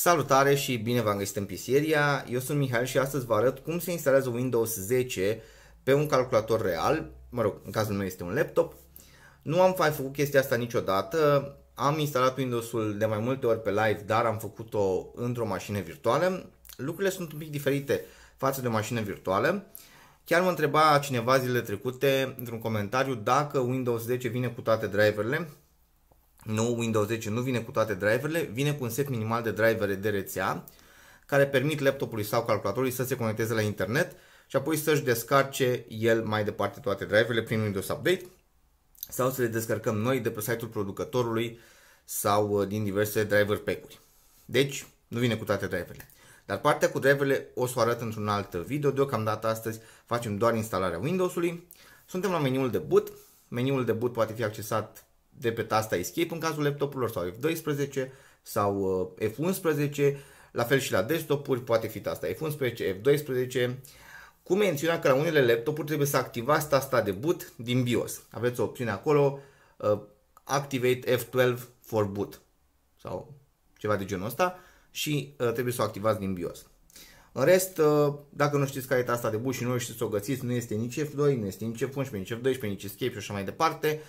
Salutare și bine v-am găsit în Pisieria, eu sunt Mihail și astăzi vă arăt cum se instalează Windows 10 pe un calculator real, mă rog, în cazul meu este un laptop. Nu am mai făcut chestia asta niciodată, am instalat Windows-ul de mai multe ori pe live, dar am făcut-o într-o mașină virtuală. Lucrurile sunt un pic diferite față de o mașină virtuală. Chiar mă întreba cineva zilele trecute într-un comentariu dacă Windows 10 vine cu toate driverele nou Windows 10 nu vine cu toate driverele, vine cu un set minimal de drivere de rețea care permit laptopului sau calculatorului să se conecteze la internet și apoi să-și descarce el mai departe toate driverele prin Windows Update sau să le descărcăm noi de pe site-ul producătorului sau uh, din diverse driver pack-uri. Deci, nu vine cu toate driverele. Dar partea cu driverele o să o arăt într-un alt video. Deocamdată astăzi facem doar instalarea Windows-ului. Suntem la meniul de boot. Meniul de boot poate fi accesat de pe tasta Escape în cazul laptopurilor sau F12 sau uh, F11, la fel și la desktopuri poate fi tasta F11, F12, cu mențiunea că la unele laptopuri trebuie să activați tasta de boot din BIOS. Aveți o opțiune acolo, uh, Activate F12 for boot sau ceva de genul ăsta și uh, trebuie să o activați din BIOS. În rest, dacă nu știți care e tasta de boot și nu știți să o găsiți, nu este nici F2, nu este nici F11, nici F12, nici Escape și așa mai departe,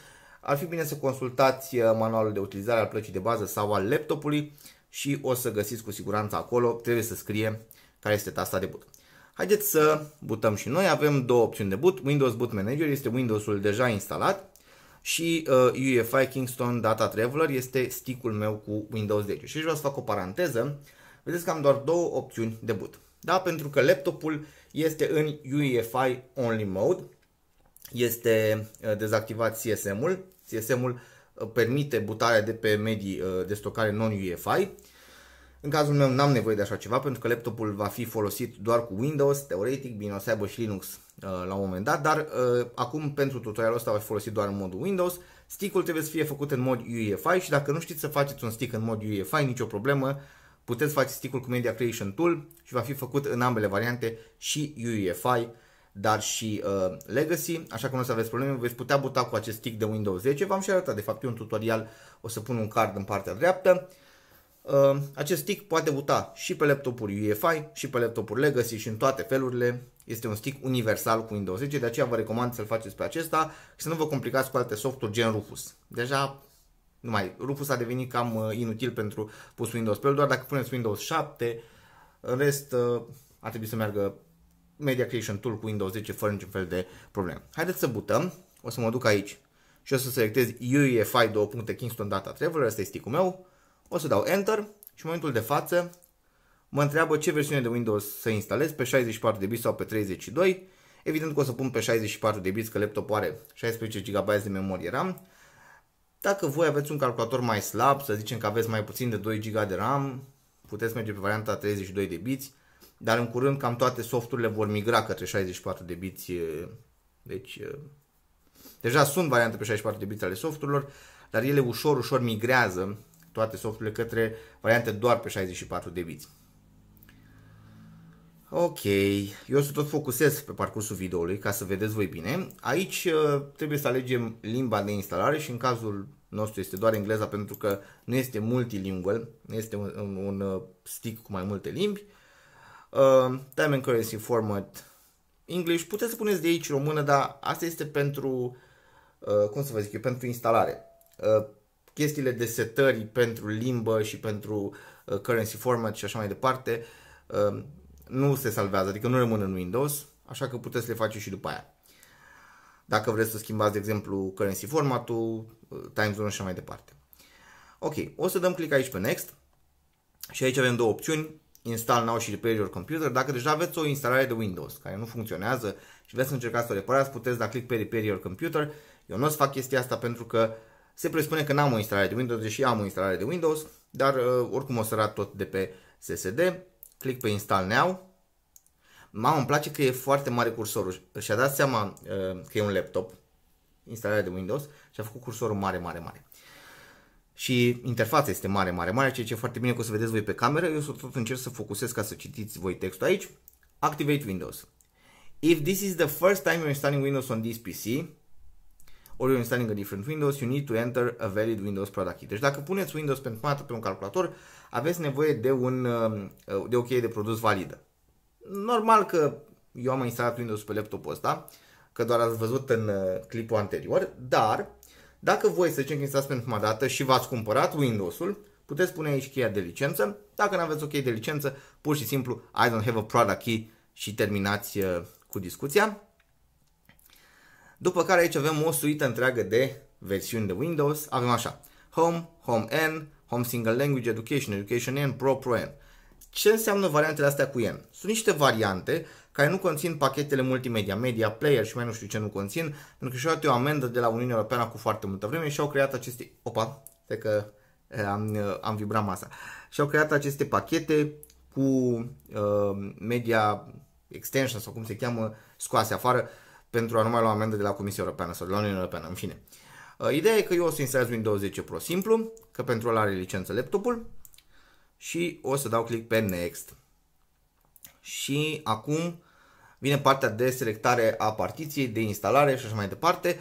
ar fi bine să consultați uh, manualul de utilizare al plăcii de bază sau al laptopului și o să găsiți cu siguranță acolo, trebuie să scrie care este tasta de boot. Haideți să butăm și noi, avem două opțiuni de boot, Windows Boot Manager este Windows-ul deja instalat și uh, UEFI Kingston Data Traveler este stick-ul meu cu Windows 10. Deci. Și aici vreau să fac o paranteză, vedeți că am doar două opțiuni de boot. Da, pentru că laptopul este în UEFI Only Mode, este uh, dezactivat CSM-ul. CSM-ul uh, permite butarea de pe medii uh, de stocare non-UEFI. În cazul meu n-am nevoie de așa ceva pentru că laptopul va fi folosit doar cu Windows, teoretic, bine o să aibă și Linux la un moment dat, dar acum pentru tutorialul ăsta va fi folosit doar în modul Windows. Stickul trebuie să fie făcut în mod UEFI și dacă nu știți să faceți un stick în mod UEFI, nicio problemă, puteți face stickul cu Media Creation Tool și va fi făcut în ambele variante și UEFI dar și uh, Legacy, așa că nu o să aveți probleme, veți putea buta cu acest stick de Windows 10. V-am și arătat, de fapt, e un tutorial, o să pun un card în partea dreaptă. Uh, acest stick poate buta și pe laptopuri UEFI, și pe laptopuri Legacy și în toate felurile. Este un stick universal cu Windows 10, de aceea vă recomand să-l faceți pe acesta și să nu vă complicați cu alte softuri gen Rufus. Deja nu mai, Rufus a devenit cam uh, inutil pentru pus Windows pe el, doar dacă puneți Windows 7, în rest uh, ar trebui să meargă Media Creation Tool cu Windows 10 fără niciun fel de probleme. Haideți să butăm, o să mă duc aici și o să selectez UEFI 2. Kingston Data Traveler, ăsta e stick meu, o să dau Enter și în momentul de față mă întreabă ce versiune de Windows să instalez, pe 64 de bit sau pe 32. Evident că o să pun pe 64 de bit, că laptopul are 16 GB de memorie RAM. Dacă voi aveți un calculator mai slab, să zicem că aveți mai puțin de 2 GB de RAM, puteți merge pe varianta 32 de biți, dar în curând cam toate softurile vor migra către 64 de biți, deci deja sunt variante pe 64 de biți ale softurilor, dar ele ușor, ușor migrează toate softurile către variante doar pe 64 de biți. Ok, eu să tot focusez pe parcursul videoului ca să vedeți voi bine. Aici trebuie să alegem limba de instalare și în cazul nostru este doar engleza pentru că nu este multilingual, nu este un, un uh, stick cu mai multe limbi. Uh, time and currency format English. Puteți să puneți de aici română, dar asta este pentru, uh, cum să vă zic eu, pentru instalare. Uh, chestiile de setări pentru limbă și pentru uh, currency format și așa mai departe uh, nu se salvează, adică nu rămân în Windows, așa că puteți să le faceți și după aia. Dacă vreți să schimbați, de exemplu, currency formatul, uh, time zone și așa mai departe. Ok, o să dăm click aici pe Next și aici avem două opțiuni, install now și repair your computer. Dacă deja aveți o instalare de Windows care nu funcționează și vreți să încercați să o reparați, puteți da click pe repair your computer. Eu nu o să fac chestia asta pentru că se presupune că n-am o instalare de Windows, deși am o instalare de Windows, dar uh, oricum o să rat tot de pe SSD. Click pe install now. Mamă, îmi place că e foarte mare cursorul. Și-a dat seama uh, că e un laptop, instalarea de Windows, și a făcut cursorul mare, mare, mare și interfața este mare, mare, mare, ceea ce e foarte bine că o să vedeți voi pe cameră. Eu să tot încerc să focusez ca să citiți voi textul aici. Activate Windows. If this is the first time you're installing Windows on this PC, or you're installing a different Windows, you need to enter a valid Windows product key. Deci dacă puneți Windows pentru prima dată pe un calculator, aveți nevoie de, un, uh, de o cheie de produs validă. Normal că eu am instalat Windows pe laptopul ăsta, că doar ați văzut în uh, clipul anterior, dar dacă voi, să zicem că instalați pentru prima dată și v-ați cumpărat Windows-ul, puteți pune aici cheia de licență. Dacă nu aveți o cheie de licență, pur și simplu I don't have a product key și terminați uh, cu discuția. După care aici avem o suită întreagă de versiuni de Windows. Avem așa, Home, Home N, Home Single Language Education, Education N, Pro Pro N. Ce înseamnă variantele astea cu N? Sunt niște variante care nu conțin pachetele multimedia, media player și mai nu știu ce nu conțin, pentru că și-au dat o amendă de la Uniunea Europeană cu foarte multă vreme și au creat aceste... Opa, de că eh, am, eh, am vibrat masa. Și-au creat aceste pachete cu uh, media extension sau cum se cheamă, scoase afară pentru a nu mai lua amendă de la Comisia Europeană sau de la Uniunea Europeană, în fine. Uh, ideea e că eu o să instalez Windows 10 Pro simplu, că pentru ăla are licență laptopul și o să dau click pe Next. Și acum vine partea de selectare a partiției, de instalare și așa mai departe.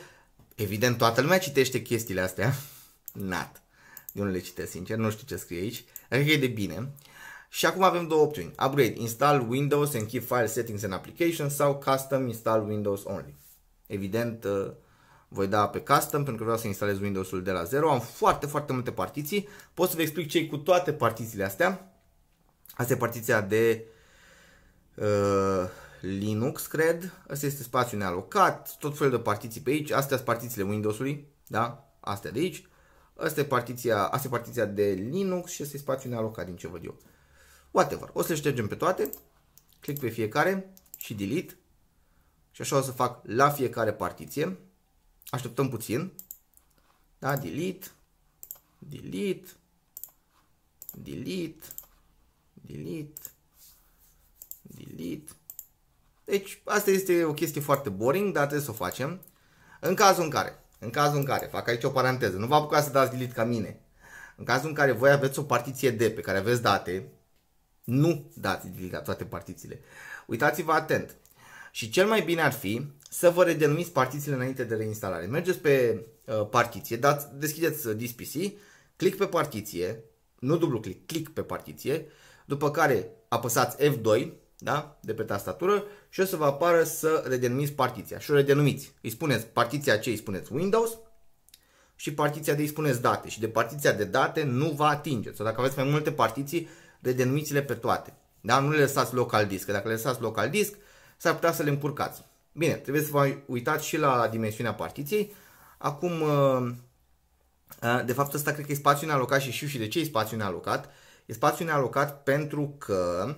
Evident, toată lumea citește chestiile astea. Nat. Eu nu le citesc, sincer, nu știu ce scrie aici. Cred că e de bine. Și acum avem două opțiuni. Upgrade, install Windows and keep file settings and applications sau custom install Windows only. Evident, uh, voi da pe custom pentru că vreau să instalez Windows-ul de la zero. Am foarte, foarte multe partiții. Pot să vă explic ce cu toate partițiile astea. Asta e partiția de uh, Linux, cred. Asta este spațiu nealocat, tot felul de partiții pe aici. Astea sunt partițiile Windows-ului, da? Astea de aici. Asta e partiția, asta e partiția de Linux și asta e spațiu nealocat din ce văd eu. Whatever. O să le ștergem pe toate. Clic pe fiecare și delete. Și așa o să fac la fiecare partiție. Așteptăm puțin. Da, delete, delete, delete, delete, delete, deci asta este o chestie foarte boring, dar trebuie să o facem. În cazul în care, în cazul în care, fac aici o paranteză, nu vă apucați să dați delete ca mine. În cazul în care voi aveți o partiție D pe care aveți date, nu dați delete la toate partițiile. Uitați-vă atent. Și cel mai bine ar fi să vă redenumiți partițiile înainte de reinstalare. Mergeți pe uh, partiție, dați, deschideți DSPC, uh, click pe partiție, nu dublu click, click pe partiție, după care apăsați F2, da? de pe tastatură și o să vă apară să redenumiți partiția și o redenumiți. Îi spuneți partiția ce îi spuneți Windows și partiția de îi spuneți date și de partiția de date nu vă atingeți. Sau dacă aveți mai multe partiții, redenumiți-le pe toate. Da? Nu le lăsați local disc dacă le lăsați local disc s-ar putea să le încurcați. Bine, trebuie să vă uitați și la dimensiunea partiției. Acum, ă, de fapt, ăsta cred că e spațiul nealocat și știu și de ce e spațiul nealocat. E spațiul nealocat pentru că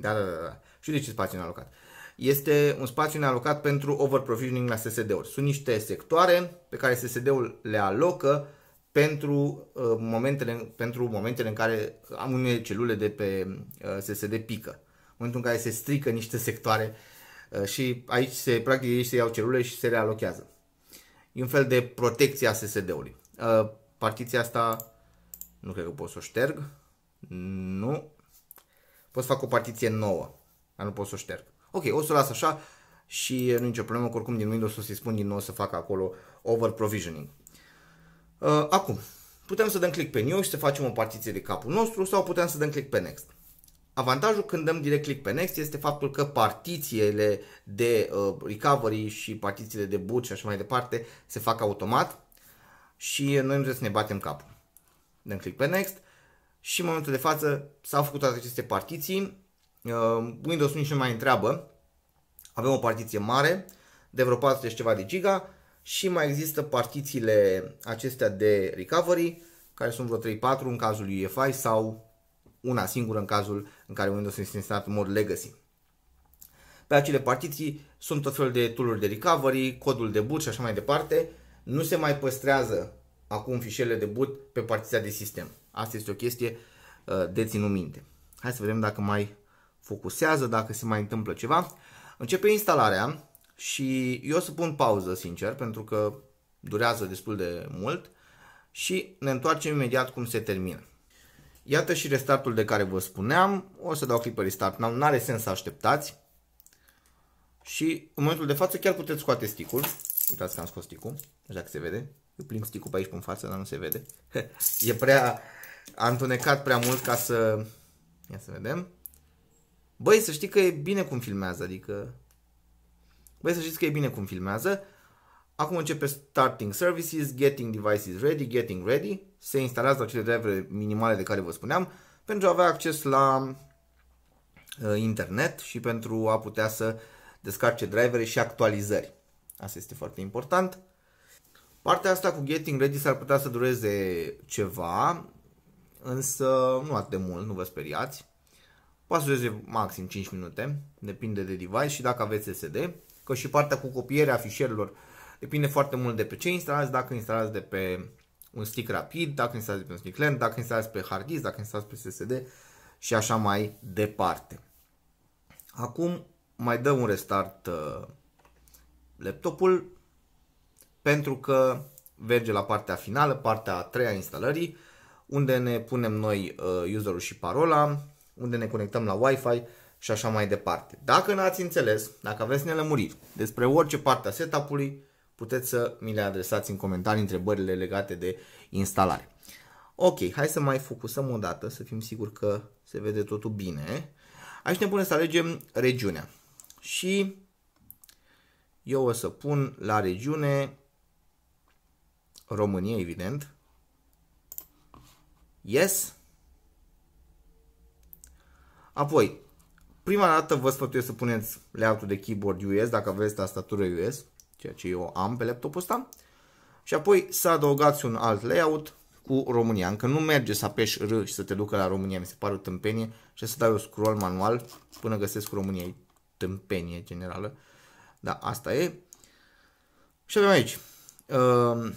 da, da, da. da. Și de ce spațiu nealocat? Este un spațiu nealocat pentru overprovisioning la SSD-uri. Sunt niște sectoare pe care SSD-ul le alocă pentru, uh, momentele, pentru momentele în care am unele celule de pe uh, SSD pică. În momentul în care se strică niște sectoare uh, și aici se, practic aici se iau celule și se realochează. E un fel de protecție a SSD-ului. Uh, partiția asta nu cred că pot să o șterg. Nu pot să fac o partiție nouă, dar nu pot să o șterg. Ok, o să o las așa și nu nicio problemă, că oricum din Windows o să-i spun din nou să fac acolo over provisioning. Uh, acum, putem să dăm click pe New și să facem o partiție de capul nostru sau putem să dăm click pe Next. Avantajul când dăm direct click pe Next este faptul că partițiile de uh, recovery și partițiile de boot și așa mai departe se fac automat și noi nu trebuie să ne batem capul. Dăm click pe Next și în momentul de față s-au făcut toate aceste partiții. Uh, Windows nici nu mai întreabă. Avem o partiție mare, de vreo 40 ceva de giga și mai există partițiile acestea de recovery, care sunt vreo 3-4 în cazul UEFI sau una singură în cazul în care Windows este instalat în mod legacy. Pe acele partiții sunt tot felul de tool de recovery, codul de boot și așa mai departe. Nu se mai păstrează acum fișele de boot pe partiția de sistem. Asta este o chestie uh, de ținut minte. Hai să vedem dacă mai focusează, dacă se mai întâmplă ceva. Începe instalarea și eu o să pun pauză, sincer, pentru că durează destul de mult și ne întoarcem imediat cum se termină. Iată și restartul de care vă spuneam. O să dau click pe restart. Nu are sens să așteptați. Și în momentul de față chiar puteți scoate sticul. Uitați că am scos sticul. așa că se vede. Eu plimb sticul pe aici pe în față, dar nu se vede. e prea a întunecat prea mult ca să... Ia să vedem. Băi, să știi că e bine cum filmează, adică... Băi, să știți că e bine cum filmează. Acum începe Starting Services, Getting Devices Ready, Getting Ready. Se instalează acele drivere minimale de care vă spuneam pentru a avea acces la uh, internet și pentru a putea să descarce drivere și actualizări. Asta este foarte important. Partea asta cu Getting Ready s-ar putea să dureze ceva însă nu atât de mult, nu vă speriați. Poate să dureze maxim 5 minute, depinde de device și dacă aveți SSD, că și partea cu copierea fișierilor depinde foarte mult de pe ce instalați, dacă instalați de pe un stick rapid, dacă instalați de pe un stick lent, dacă instalați pe hard disk, dacă instalați pe SSD și așa mai departe. Acum mai dăm un restart uh, laptopul pentru că merge la partea finală, partea a treia instalării, unde ne punem noi uh, userul și parola, unde ne conectăm la Wi-Fi și așa mai departe. Dacă n-ați înțeles, dacă aveți nelămuriri despre orice parte a setup-ului, puteți să mi le adresați în comentarii întrebările legate de instalare. Ok, hai să mai focusăm o dată, să fim siguri că se vede totul bine. Aici ne pune să alegem regiunea și eu o să pun la regiune România, evident, Yes? Apoi, prima dată vă sfătuiesc să puneți layout-ul de keyboard US dacă aveți tastatură US, ceea ce eu am pe laptopul ăsta. Și apoi să adăugați un alt layout cu România. Încă nu merge să apeși R și să te ducă la România, mi se pare o tâmpenie și să dau eu scroll manual până găsesc România. E tâmpenie generală. Da, asta e. Și avem aici. Uh,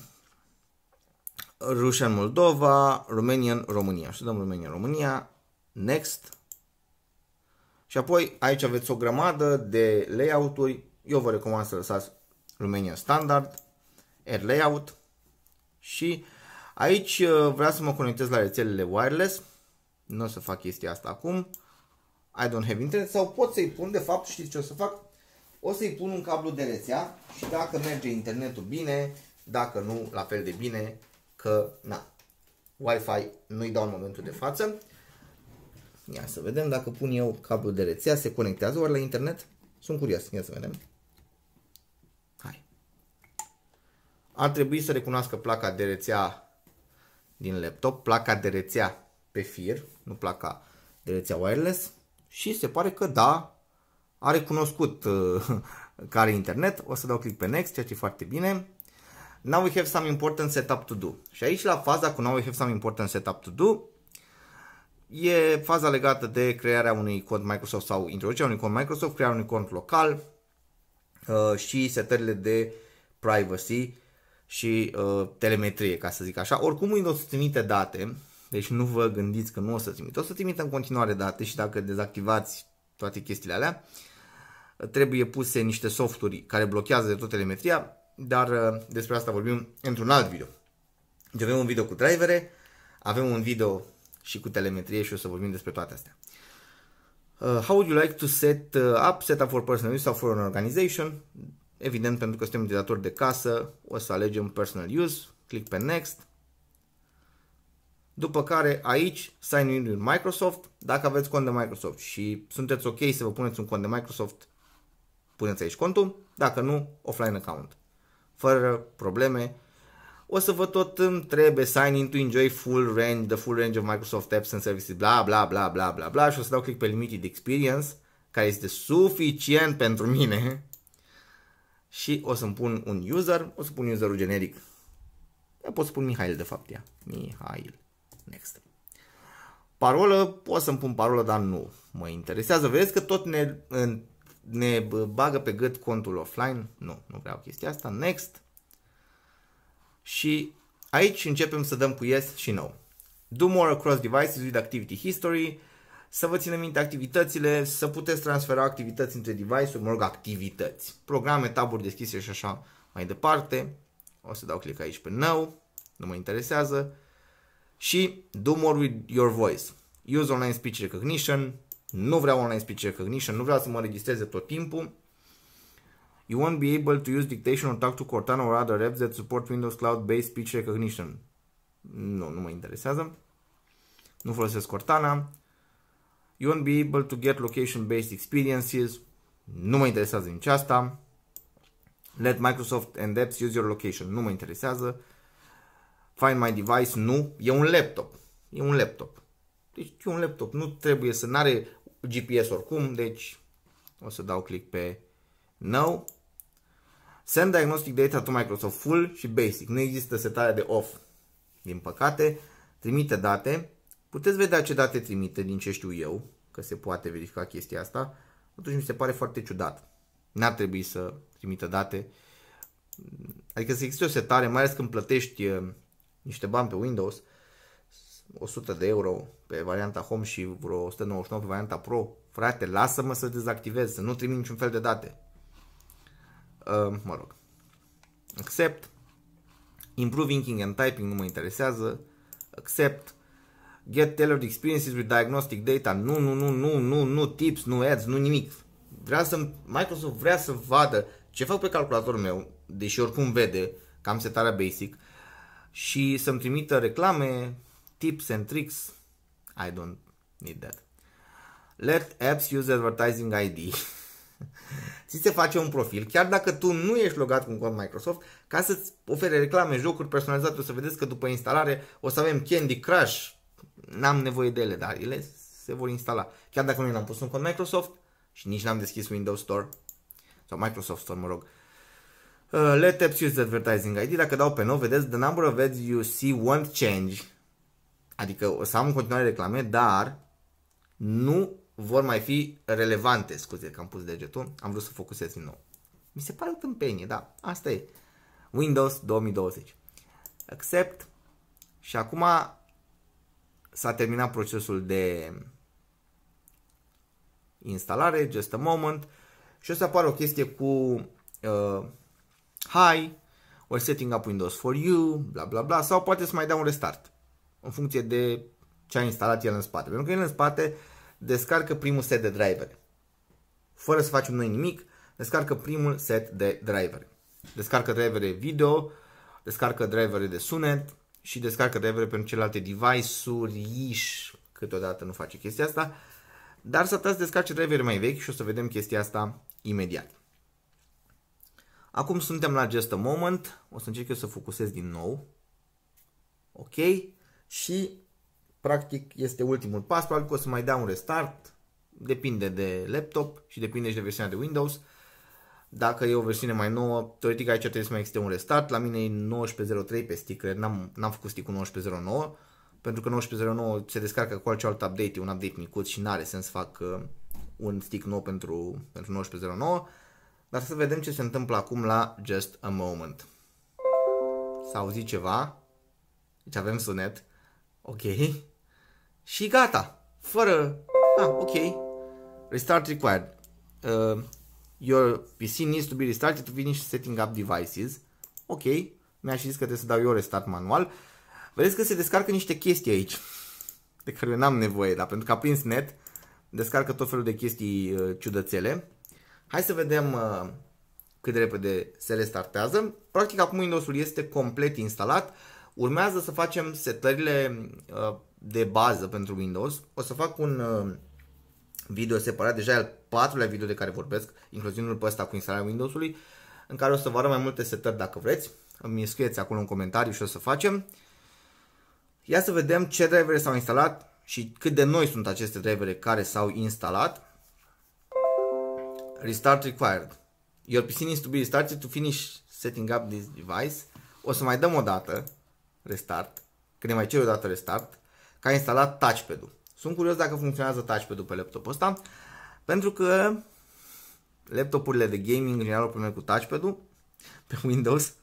Rusia Moldova, România România. Și dăm România România, next. Și apoi aici aveți o grămadă de layout-uri. Eu vă recomand să lăsați România standard, air layout și aici uh, vreau să mă conectez la rețelele wireless. Nu o să fac chestia asta acum. I don't have internet sau pot să-i pun, de fapt știți ce o să fac? O să-i pun un cablu de rețea și dacă merge internetul bine, dacă nu, la fel de bine, că na, Wi-Fi nu-i dau în momentul de față. Ia să vedem dacă pun eu cablu de rețea, se conectează oare la internet? Sunt curios, ia să vedem. Hai. Ar trebui să recunoască placa de rețea din laptop, placa de rețea pe fir, nu placa de rețea wireless și se pare că da, a recunoscut uh, internet. O să dau click pe next, ceea ce e foarte bine now we have some important setup to do. Și aici la faza cu now we have some important setup to do, e faza legată de crearea unui cont Microsoft sau introducerea unui cont Microsoft, crearea unui cont local uh, și setările de privacy și uh, telemetrie, ca să zic așa. Oricum Windows trimite date, deci nu vă gândiți că nu o să trimite. O să trimite în continuare date și dacă dezactivați toate chestiile alea, trebuie puse niște softuri care blochează de tot telemetria, dar uh, despre asta vorbim într-un alt video. Deci avem un video cu drivere, avem un video și cu telemetrie și o să vorbim despre toate astea. Uh, how would you like to set uh, up? Set up for personal use sau for an organization? Evident, pentru că suntem utilizatori de casă, o să alegem personal use, click pe next. După care aici sign in with Microsoft, dacă aveți cont de Microsoft și sunteți ok să vă puneți un cont de Microsoft, puneți aici contul, dacă nu, offline account fără probleme. O să vă tot întrebe sign in to enjoy full range, the full range of Microsoft apps and services, bla bla bla bla bla bla și o să dau click pe limited experience, care este suficient pentru mine. Și o să-mi pun un user, o să pun userul generic. Eu pot să pun Mihail de fapt, ia. Mihail. Next. Parolă, pot să-mi pun parolă, dar nu mă interesează. Vedeți că tot ne ne bagă pe gât contul offline, nu, nu vreau chestia asta, next. Și aici începem să dăm cu yes și no. Do more across devices with activity history, să vă ținem minte activitățile, să puteți transfera activități între device-uri, mă rog, activități, programe, taburi deschise și așa mai departe. O să dau click aici pe no, nu mă interesează. Și do more with your voice. Use online speech recognition, nu vreau online speech recognition, nu vreau să mă registreze tot timpul. You won't be able to use dictation or talk to Cortana or other apps that support Windows Cloud-based speech recognition. Nu, nu mă interesează. Nu folosesc Cortana. You won't be able to get location-based experiences. Nu mă interesează nici asta. Let Microsoft and apps use your location. Nu mă interesează. Find my device. Nu. E un laptop. E un laptop. Deci e un laptop. Nu trebuie să... N-are GPS oricum, deci o să dau click pe No. Send Diagnostic Data to Microsoft Full și Basic. Nu există setare de off, din păcate. Trimite date. Puteți vedea ce date trimite, din ce știu eu, că se poate verifica chestia asta. Atunci mi se pare foarte ciudat. N-ar trebui să trimită date. Adică să există o setare, mai ales când plătești eh, niște bani pe Windows, 100 de euro pe varianta Home și vreo 199 pe varianta Pro. Frate, lasă-mă să dezactivez, să nu trimit niciun fel de date. Uh, mă rog. Accept. improving and typing nu mă interesează. Accept. Get tailored experiences with diagnostic data. Nu, nu, nu, nu, nu, nu tips, nu ads, nu nimic. Vrea să, Microsoft vrea să vadă ce fac pe calculatorul meu, deși oricum vede că am setarea basic, și să-mi trimită reclame, tips and tricks. I don't need that. Let apps use advertising ID. Ți se face un profil, chiar dacă tu nu ești logat cu un cont Microsoft, ca să-ți ofere reclame, jocuri personalizate, o să vedeți că după instalare o să avem Candy Crush, n-am nevoie de ele, dar ele se vor instala. Chiar dacă nu am pus un cont Microsoft și nici n-am deschis Windows Store sau Microsoft Store, mă rog. Uh, let apps use advertising ID, dacă dau pe nou, vedeți, the number of ads you see won't change Adică o să am în continuare reclame, dar nu vor mai fi relevante, scuze că am pus degetul, am vrut să focusez din nou. Mi se pare o tâmpenie, da, asta e. Windows 2020. Accept. Și acum s-a terminat procesul de instalare, just a moment. Și o să apară o chestie cu uh, hi, or setting up Windows for you, bla bla bla, sau poate să mai dea un restart în funcție de ce a instalat el în spate. Pentru că el în spate descarcă primul set de drivere. Fără să facem noi nimic, descarcă primul set de drivere. Descarcă drivere video, descarcă drivere de sunet și descarcă drivere pentru celelalte device-uri, ish, câteodată nu face chestia asta, dar să tați descarce drivere mai vechi și o să vedem chestia asta imediat. Acum suntem la Just a Moment, o să încerc eu să focusez din nou. Ok, și practic este ultimul pas, probabil că o să mai dea un restart, depinde de laptop și depinde și de versiunea de Windows. Dacă e o versiune mai nouă, teoretic aici trebuie să mai existe un restart. La mine e 19.03 pe sticker, n-am, n-am făcut stick cu 19.09, pentru că 19.09 se descarcă cu orice alt update, e un update micuț și n-are sens să fac uh, un stick nou pentru, pentru 19.09. Dar să vedem ce se întâmplă acum la Just a Moment. S-a auzit ceva? Deci avem sunet. Ok. Și gata. Fără... Ah, ok. Restart required. Uh, your PC needs to be restarted to finish setting up devices. Ok. Mi-a și zis că trebuie să dau eu restart manual. Vedeți că se descarcă niște chestii aici. De care eu n-am nevoie, dar pentru că a prins net, descarcă tot felul de chestii uh, ciudățele. Hai să vedem uh, cât de repede se restartează. Practic acum Windows-ul este complet instalat. Uh, Urmează să facem setările uh, de bază pentru Windows. O să fac un uh, video separat, deja al patrulea video de care vorbesc, incluzivul pe ăsta cu instalarea Windows-ului, în care o să vă arăt mai multe setări dacă vreți. Îmi scrieți acolo în comentariu și o să facem. Ia să vedem ce drivere s-au instalat și cât de noi sunt aceste drivere care s-au instalat. Restart required. Your PC needs to be restarted to finish setting up this device. O să mai dăm o dată restart, că ne mai cer o dată restart, că a instalat touchpad-ul. Sunt curios dacă funcționează touchpad-ul pe laptopul ăsta, pentru că laptopurile de gaming în general au probleme cu touchpad-ul pe Windows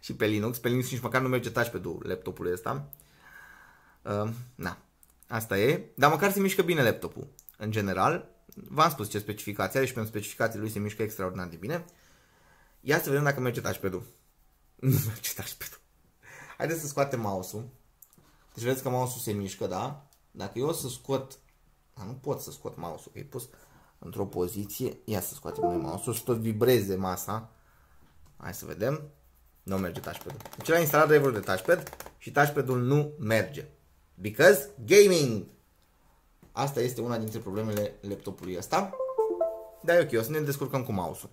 și pe Linux. Pe Linux nici măcar nu merge touchpad-ul laptopului ăsta. Uh, na, asta e. Dar măcar se mișcă bine laptopul. În general, v-am spus ce specificații are și pentru specificații lui se mișcă extraordinar de bine. Ia să vedem dacă merge touchpad-ul. Nu merge touchpad-ul. Haideți să scoatem mouse-ul. Deci vedeți că mouse-ul se mișcă, da? Dacă eu să scot... Dar nu pot să scot mouse-ul, că e pus într-o poziție. Ia să scoatem noi mouse-ul, să tot vibreze masa. Hai să vedem. Nu merge touchpad-ul. Deci l-a instalat driver de touchpad și touchpad-ul nu merge. Because gaming! Asta este una dintre problemele laptopului ăsta. Da, e ok, o să ne descurcăm cu mouse-ul.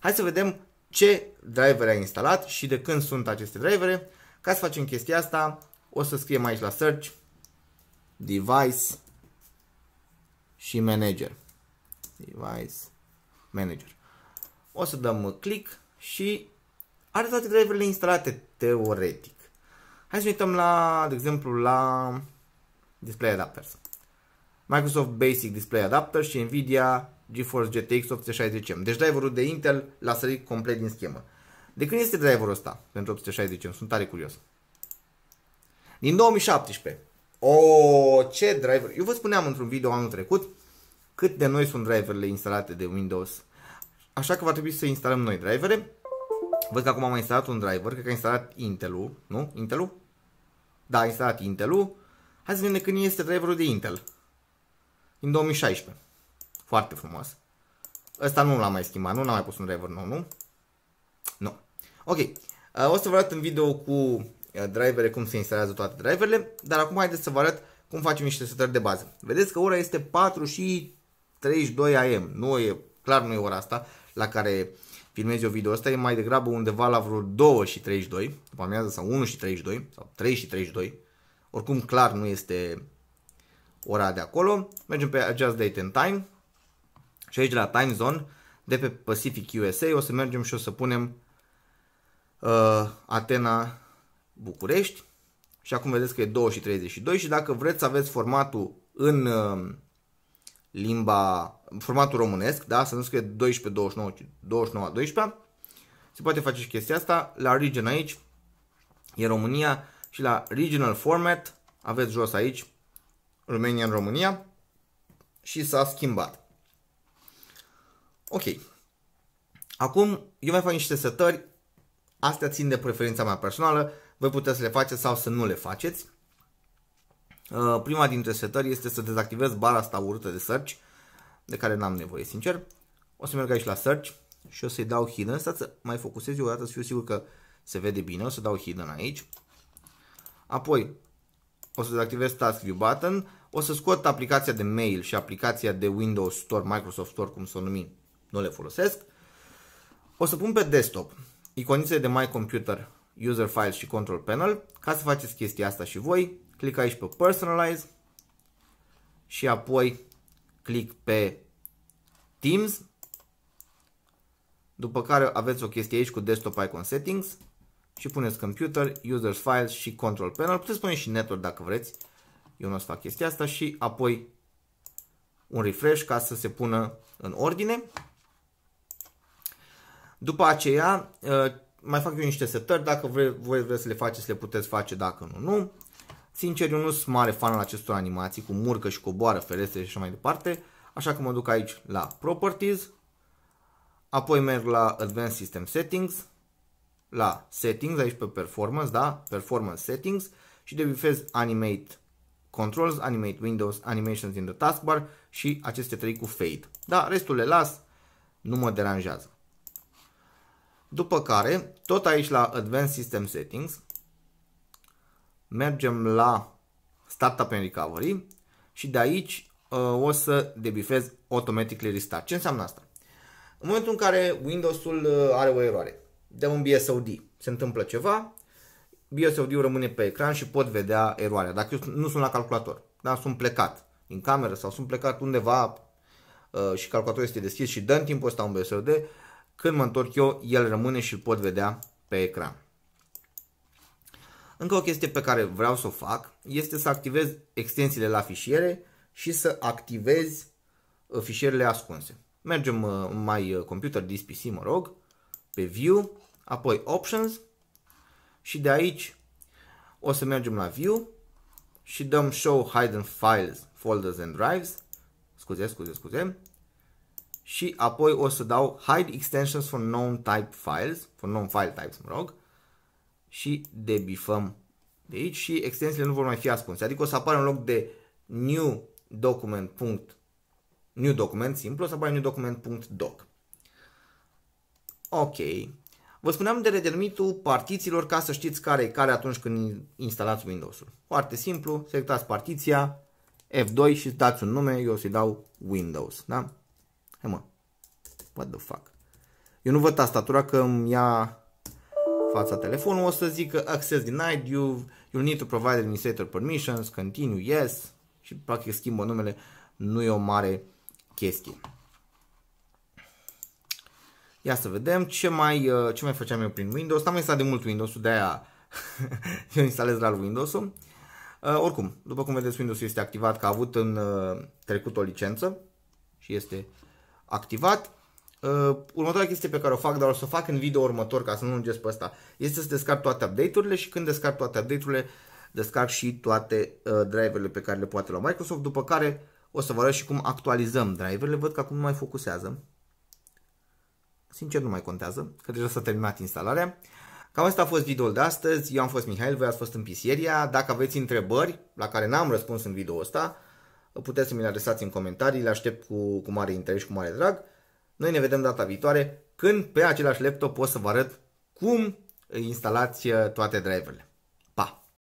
Hai să vedem ce drivere a instalat și de când sunt aceste drivere. Ca să facem chestia asta, o să scriem aici la search device și manager. Device manager. O să dăm click și are toate driverele instalate teoretic. Hai să ne uităm la, de exemplu, la display adapters. Microsoft Basic Display Adapter și Nvidia GeForce GTX 860M. Deci driverul de Intel l-a sărit complet din schemă. De când este driverul ăsta pentru 860? sunt tare curios. Din 2017. O, ce driver! Eu vă spuneam într-un video anul trecut cât de noi sunt driverele instalate de Windows. Așa că va trebui să instalăm noi drivere. Văd că acum am instalat un driver, cred că a instalat Intel-ul, nu? Intel-ul? Da, a instalat Intel-ul. Hai să vedem când este driverul de Intel. Din 2016. Foarte frumos. Ăsta nu l-am mai schimbat, nu l-am mai pus un driver nou, nu? Nu. Ok, uh, o să vă arăt în video cu uh, drivere cum se instalează toate driverele, dar acum haideți să vă arăt cum facem niște setări de bază. Vedeți că ora este 4 și 32 AM, nu e, clar nu e ora asta la care filmezi eu video ăsta, e mai degrabă undeva la vreo 2 și 32, după amiază sau 1 și 32 sau 3 și 32, oricum clar nu este ora de acolo. Mergem pe Adjust Date and Time și aici de la Time Zone, de pe Pacific USA, o să mergem și o să punem uh, Atena București și acum vedeți că e 2 și 32 și dacă vreți să aveți formatul în uh, limba, formatul românesc, da, să nu scrie 12, 29, 29, 12, se poate face și chestia asta, la region aici e România și la regional format aveți jos aici România în România și s-a schimbat. Ok. Acum eu mai fac niște setări Astea țin de preferința mea personală, voi puteți să le faceți sau să nu le faceți. Uh, prima dintre setări este să dezactivez bara asta urâtă de search, de care n-am nevoie, sincer. O să merg aici la search și o să-i dau hidden. Stați să mai focusez eu o dată să fiu sigur că se vede bine. O să dau hidden aici. Apoi o să dezactivez task view button. O să scot aplicația de mail și aplicația de Windows Store, Microsoft Store, cum să o numim. Nu le folosesc. O să pun pe desktop iconițele de My Computer, User Files și Control Panel. Ca să faceți chestia asta și voi, clic aici pe Personalize și apoi clic pe Teams. După care aveți o chestie aici cu Desktop Icon Settings și puneți Computer, User Files și Control Panel. Puteți pune și Network dacă vreți. Eu nu o să fac chestia asta și apoi un refresh ca să se pună în ordine. După aceea, uh, mai fac eu niște setări, dacă vre, voi vreți să le faceți, le puteți face, dacă nu, nu. Sincer, eu nu sunt mare fan al acestor animații cu murcă și coboară, ferestre și așa mai departe, așa că mă duc aici la Properties, apoi merg la Advanced System Settings, la Settings, aici pe Performance, da, Performance Settings și debifez Animate Controls, Animate Windows, Animations in the Taskbar și aceste trei cu Fade. Da, restul le las, nu mă deranjează. După care, tot aici la Advanced System Settings, mergem la Startup and Recovery și de aici uh, o să debifez Automatically Restart. Ce înseamnă asta? În momentul în care Windows-ul uh, are o eroare, de un BSOD, se întâmplă ceva, BSOD-ul rămâne pe ecran și pot vedea eroarea. Dacă eu nu sunt la calculator, dar sunt plecat din cameră sau sunt plecat undeva uh, și calculatorul este deschis și în timpul ăsta un BSOD, când mă întorc eu, el rămâne și îl pot vedea pe ecran. Încă o chestie pe care vreau să o fac este să activez extensiile la fișiere și să activez uh, fișierele ascunse. Mergem uh, mai uh, computer this PC, mă rog, pe view, apoi options și de aici o să mergem la view și dăm show hidden files, folders and drives, scuze, scuze, scuze, și apoi o să dau hide extensions for known type files, for known file types, mă rog, și debifăm de aici și extensiile nu vor mai fi ascunse. Adică o să apară în loc de new document. New document simplu, o să apară new document.doc. Ok. Vă spuneam de redenumitul partițiilor ca să știți care e care atunci când instalați Windows-ul. Foarte simplu, selectați partiția F2 și dați un nume, eu o să-i dau Windows. Da? Hai mă, what the fuck. Eu nu văd tastatura că îmi ia fața telefonul, o să zic că access denied, you, you need to provide administrator permissions, continue, yes și practic schimbă numele, nu e o mare chestie. Ia să vedem ce mai, uh, ce mai făceam eu prin Windows. N-am instalat de mult Windows-ul, de-aia eu instalez la Windows-ul. Uh, oricum, după cum vedeți, Windows este activat, că a avut în uh, trecut o licență și este activat. Uh, următoarea chestie pe care o fac, dar o să o fac în video următor ca să nu lungesc pe asta, este să descarc toate update-urile și când descarc toate update-urile, descarc și toate uh, driverele pe care le poate lua Microsoft, după care o să vă arăt și cum actualizăm driverele. Văd că acum nu mai focusează. Sincer, nu mai contează, că deja s-a terminat instalarea. Cam asta a fost videoul de astăzi. Eu am fost Mihail, voi ați fost în Pisieria. Dacă aveți întrebări la care n-am răspuns în video ăsta, puteți să mi le adresați în comentarii, le aștept cu, cu mare interes și cu mare drag. Noi ne vedem data viitoare când pe același laptop pot să vă arăt cum instalați uh, toate driverele.